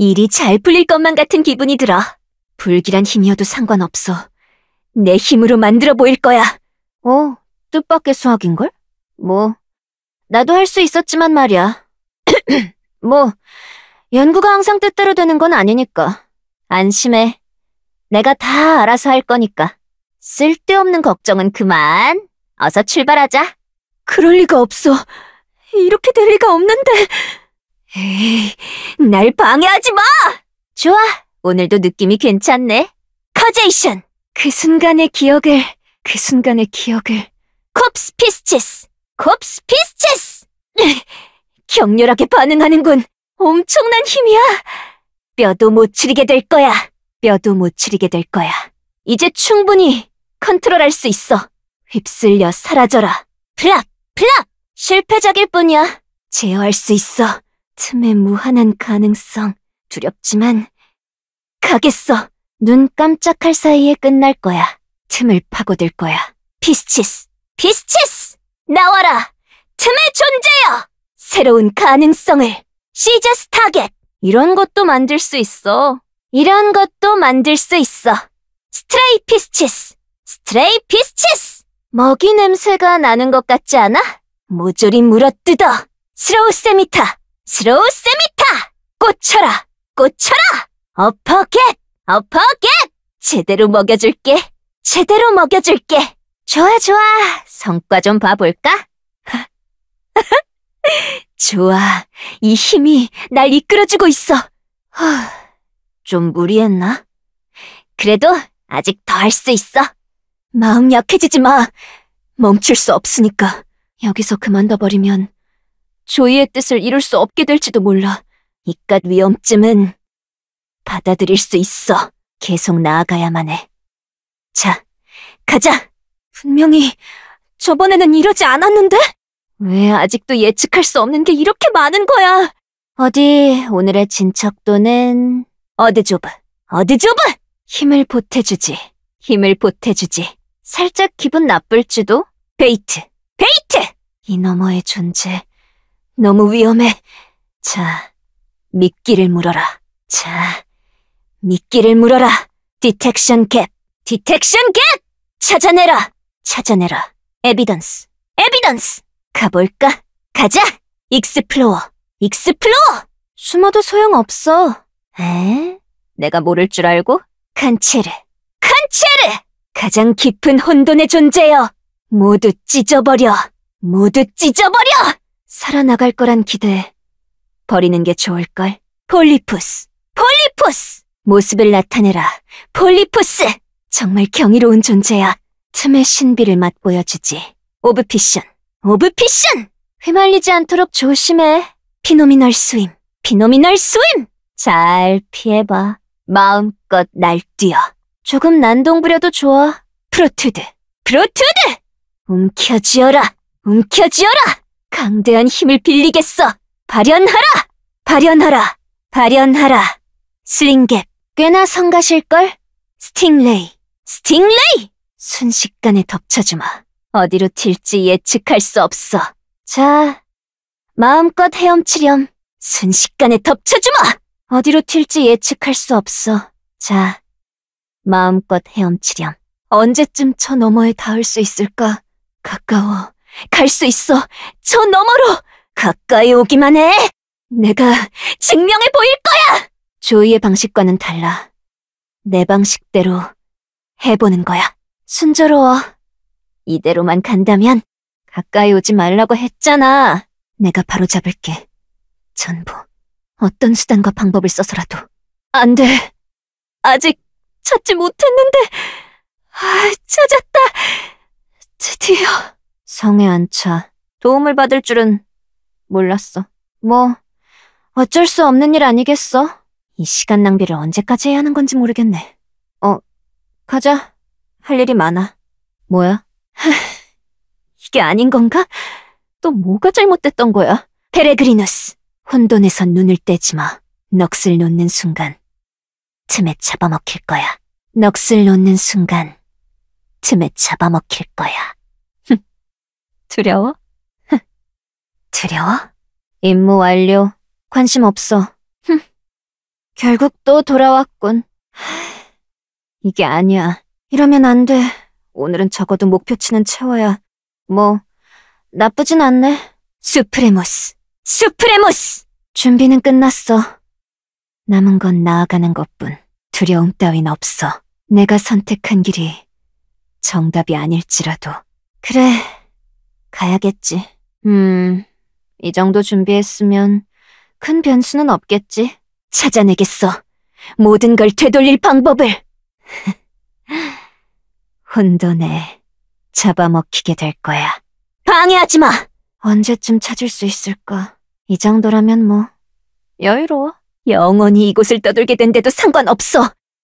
일이 잘 풀릴 것만 같은 기분이 들어. 불길한 힘이어도 상관없어. 내 힘으로 만들어 보일 거야. 어, 뜻밖의 수학인걸? 뭐, 나도 할 수 있었지만 말이야. 뭐, 연구가 항상 뜻대로 되는 건 아니니까. 안심해. 내가 다 알아서 할 거니까. 쓸데없는 걱정은 그만. 어서 출발하자. 그럴 리가 없어. 이렇게 될 리가 없는데. 에이, 날 방해하지 마! 좋아, 오늘도 느낌이 괜찮네. 커제이션그 순간의 기억을, 그 순간의 기억을. 콥스 피스체스 콥스 피스체스 격렬하게 반응하는군. 엄청난 힘이야. 뼈도 못 추리게 될 거야. 뼈도 못 추리게 될 거야. 이제 충분히 컨트롤할 수 있어. 휩쓸려 사라져라. 플랍, 플랍! 실패작일 뿐이야. 제어할 수 있어. 틈의 무한한 가능성, 두렵지만 가겠어. 눈 깜짝할 사이에 끝날 거야. 틈을 파고들 거야. 피스치스, 피스치스! 나와라! 틈의 존재여! 새로운 가능성을! 시저스 타겟! 이런 것도 만들 수 있어. 이런 것도 만들 수 있어. 스트레이 피스치스! 스트레이 피스치스! 먹이 냄새가 나는 것 같지 않아? 모조리 물어뜯어! 스로우 세미타! 스로우 세미타! 꽂혀라! 꽂혀라! 어퍼겟! 어퍼겟! 제대로 먹여줄게! 제대로 먹여줄게! 좋아, 좋아. 성과 좀 봐볼까? 좋아. 이 힘이 날 이끌어주고 있어. 후, 좀 무리했나? 그래도 아직 더 할 수 있어. 마음 약해지지 마. 멈출 수 없으니까. 여기서 그만둬버리면 조이의 뜻을 이룰 수 없게 될지도 몰라. 이깟 위험쯤은 받아들일 수 있어. 계속 나아가야만 해. 자, 가자! 분명히 저번에는 이러지 않았는데? 왜 아직도 예측할 수 없는 게 이렇게 많은 거야? 어디 오늘의 진척도는 어디조브어디조브 힘을 보태주지, 힘을 보태주지. 살짝 기분 나쁠지도 베이트, 베이트! 이 너머의 존재 너무 위험해. 자, 미끼를 물어라. 자, 미끼를 물어라. 디텍션 갭, 디텍션 갭! 찾아내라! 찾아내라. 에비던스, 에비던스! 가볼까? 가자! 익스플로어, 익스플로어! 숨어도 소용없어. 에? 내가 모를 줄 알고? 칸체르, 칸체르! 가장 깊은 혼돈의 존재여! 모두 찢어버려! 모두 찢어버려! 살아나갈 거란 기대. 버리는 게 좋을걸. 폴리푸스! 폴리푸스! 모습을 나타내라. 폴리푸스! 정말 경이로운 존재야. 틈의 신비를 맛보여주지. 오브피션! 오브피션! 휘말리지 않도록 조심해. 피노미널 스임! 피노미널 스임! 잘 피해봐. 마음껏 날뛰어. 조금 난동 부려도 좋아. 프로투드! 프로투드! 움켜쥐어라! 움켜쥐어라! 강대한 힘을 빌리겠어! 발현하라! 발현하라! 발현하라! 슬링갭. 꽤나 성가실걸? 스팅레이. 스팅레이! 순식간에 덮쳐주마. 어디로 튈지 예측할 수 없어. 자, 마음껏 헤엄치렴. 순식간에 덮쳐주마! 어디로 튈지 예측할 수 없어. 자, 마음껏 헤엄치렴. 언제쯤 저 너머에 닿을 수 있을까? 가까워. 갈수 있어. 저 너머로 가까이 오기만 해. 내가 증명해 보일 거야. 조이의 방식과는 달라. 내 방식대로 해보는 거야. 순조로워. 이대로만 간다면 가까이 오지 말라고 했잖아. 내가 바로 잡을게. 전부. 어떤 수단과 방법을 써서라도. 안 돼. 아직 찾지 못했는데. 아, 찾아. 성에 앉아 도움을 받을 줄은 몰랐어. 뭐 어쩔 수 없는 일 아니겠어? 이 시간 낭비를 언제까지 해야 하는 건지 모르겠네. 어, 가자. 할 일이 많아. 뭐야? 이게 아닌 건가? 또 뭐가 잘못됐던 거야? 페레그리누스, 혼돈에서 눈을 떼지 마. 넋을 놓는 순간 틈에 잡아먹힐 거야. 넋을 놓는 순간 틈에 잡아먹힐 거야. 두려워? 흥, 두려워? 임무 완료. 관심 없어. 흥, 결국 또 돌아왔군. 이게 아니야. 이러면 안 돼. 오늘은 적어도 목표치는 채워야. 뭐, 나쁘진 않네. 수프레모스. 수프레모스! 준비는 끝났어. 남은 건 나아가는 것뿐. 두려움 따윈 없어. 내가 선택한 길이 정답이 아닐지라도. 그래. 가야겠지. 음, 이 정도 준비했으면 큰 변수는 없겠지. 찾아내겠어. 모든 걸 되돌릴 방법을. 혼돈에 잡아먹히게 될 거야. 방해하지 마! 언제쯤 찾을 수 있을까? 이 정도라면 뭐 여유로워. 영원히 이곳을 떠돌게 된데도 상관없어.